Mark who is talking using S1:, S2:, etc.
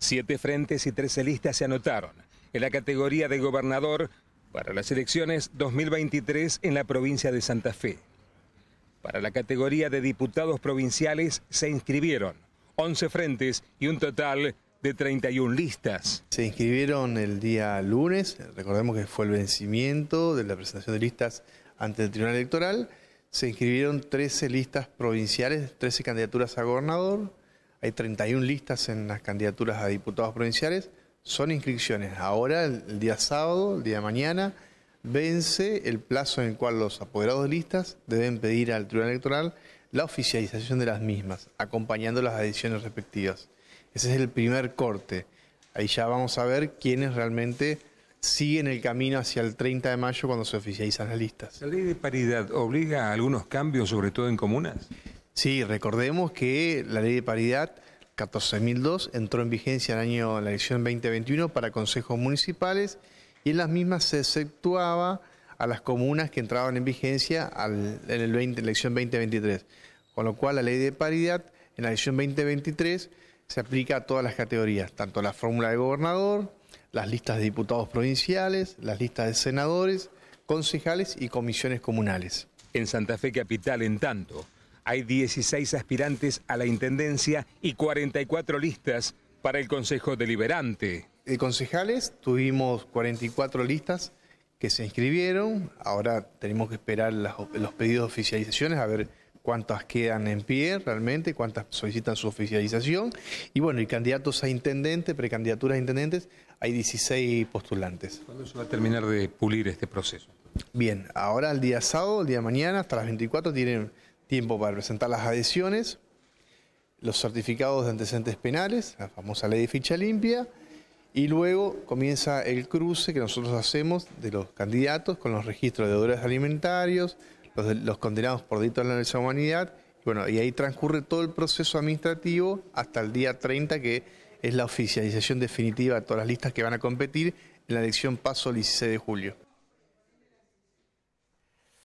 S1: Siete frentes y trece listas se anotaron en la categoría de gobernador para las elecciones 2023 en la provincia de Santa Fe. Para la categoría de diputados provinciales se inscribieron 11 frentes y un
S2: total de 31 listas. Se inscribieron el día lunes, recordemos que fue el vencimiento de la presentación de listas ante el Tribunal Electoral. Se inscribieron 13 listas provinciales, 13 candidaturas a gobernador, hay 31 listas en las candidaturas a diputados provinciales, son inscripciones. Ahora, el, día sábado, el día de mañana, vence el plazo en el cual los apoderados de listas deben pedir al Tribunal Electoral la oficialización de las mismas, acompañando las adiciones respectivas. Ese es el primer corte. Ahí ya vamos a ver quiénes realmente siguen el camino hacia el 30 de mayo cuando se oficializan las listas. ¿La ley de paridad obliga a algunos cambios, sobre todo en comunas? Sí, recordemos que la ley de paridad 14.002 entró en vigencia el año, la elección 2021 para consejos municipales y en las mismas se exceptuaba a las comunas que entraban en vigencia en el elección 2023. Con lo cual la ley de paridad en la elección 2023 se aplica a todas las categorías, tanto la fórmula de gobernador, las listas de diputados provinciales, las listas de senadores, concejales y comisiones comunales. En Santa Fe Capital, en
S1: tanto, hay 16 aspirantes a la Intendencia y 44 listas
S2: para el Consejo Deliberante. De concejales tuvimos 44 listas que se inscribieron. Ahora tenemos que esperar los pedidos de oficializaciones a ver cuántas quedan en pie realmente, cuántas solicitan su oficialización. Y bueno, y candidatos a intendentes, precandidaturas a intendentes, hay 16 postulantes.
S1: ¿Cuándo se va a terminar de pulir
S2: este proceso? Bien, ahora el día sábado, el día de mañana, hasta las 24 tienen tiempo para presentar las adhesiones, los certificados de antecedentes penales, la famosa ley de ficha limpia, y luego comienza el cruce que nosotros hacemos de los candidatos con los registros de deudores alimentarios, los, condenados por delitos de la lesa humanidad, bueno, y ahí transcurre todo el proceso administrativo hasta el día 30 que es la oficialización definitiva de todas las listas que van a competir en la elección paso el 16 de julio.